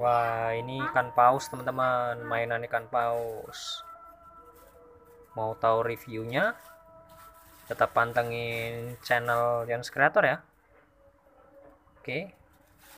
Wah, ini ikan paus, teman-teman. Mainan ikan paus. Mau tahu reviewnya? Tetap pantengin channel Jans Creator ya. Oke. Okay.